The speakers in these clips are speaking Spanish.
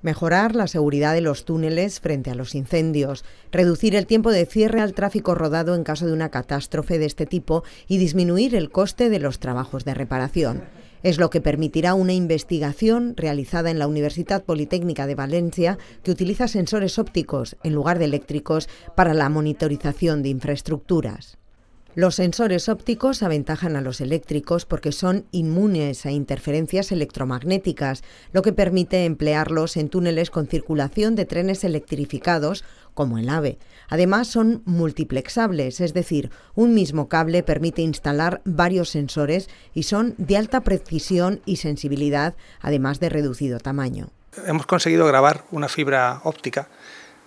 Mejorar la seguridad de los túneles frente a los incendios, reducir el tiempo de cierre al tráfico rodado en caso de una catástrofe de este tipo y disminuir el coste de los trabajos de reparación. Es lo que permitirá una investigación realizada en la Universidad Politécnica de Valencia que utiliza sensores ópticos en lugar de eléctricos para la monitorización de infraestructuras. Los sensores ópticos aventajan a los eléctricos porque son inmunes a interferencias electromagnéticas, lo que permite emplearlos en túneles con circulación de trenes electrificados como el AVE. Además son multiplexables, es decir, un mismo cable permite instalar varios sensores y son de alta precisión y sensibilidad, además de reducido tamaño. Hemos conseguido grabar una fibra óptica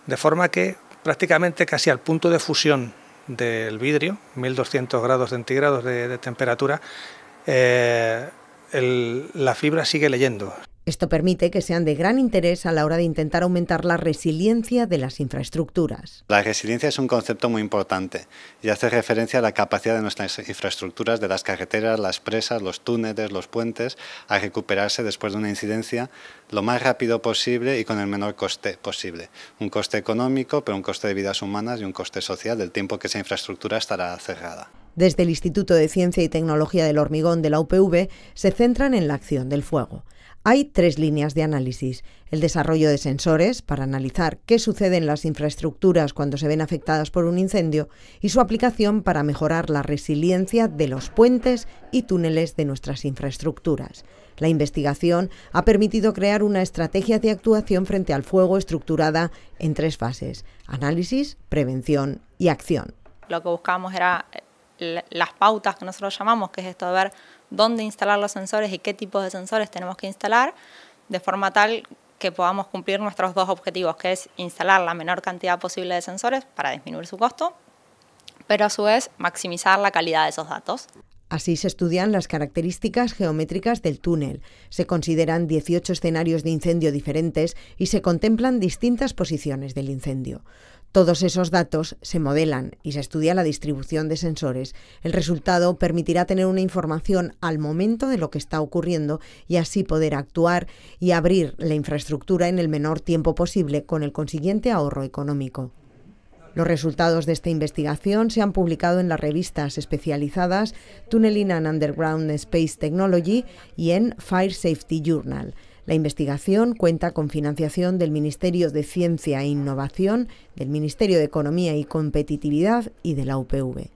de forma que prácticamente casi al punto de fusión del vidrio, 1200 grados centígrados de, temperatura, eh, la fibra sigue leyendo. Esto permite que sean de gran interés a la hora de intentar aumentar la resiliencia de las infraestructuras. La resiliencia es un concepto muy importante y hace referencia a la capacidad de nuestras infraestructuras, de las carreteras, las presas, los túneles, los puentes, a recuperarse después de una incidencia lo más rápido posible y con el menor coste posible. Un coste económico, pero un coste de vidas humanas y un coste social del tiempo que esa infraestructura estará cerrada desde el Instituto de Ciencia y Tecnología del Hormigón de la UPV se centran en la acción del fuego. Hay tres líneas de análisis. El desarrollo de sensores para analizar qué sucede en las infraestructuras cuando se ven afectadas por un incendio y su aplicación para mejorar la resiliencia de los puentes y túneles de nuestras infraestructuras. La investigación ha permitido crear una estrategia de actuación frente al fuego estructurada en tres fases, análisis, prevención y acción. Lo que buscábamos era eh, las pautas que nosotros llamamos, que es esto de ver dónde instalar los sensores y qué tipos de sensores tenemos que instalar, de forma tal que podamos cumplir nuestros dos objetivos, que es instalar la menor cantidad posible de sensores para disminuir su costo, pero a su vez maximizar la calidad de esos datos. Así se estudian las características geométricas del túnel, se consideran 18 escenarios de incendio diferentes y se contemplan distintas posiciones del incendio. Todos esos datos se modelan y se estudia la distribución de sensores. El resultado permitirá tener una información al momento de lo que está ocurriendo y así poder actuar y abrir la infraestructura en el menor tiempo posible con el consiguiente ahorro económico. Los resultados de esta investigación se han publicado en las revistas especializadas Tunneling and Underground Space Technology y en Fire Safety Journal. La investigación cuenta con financiación del Ministerio de Ciencia e Innovación, del Ministerio de Economía y Competitividad y de la UPV.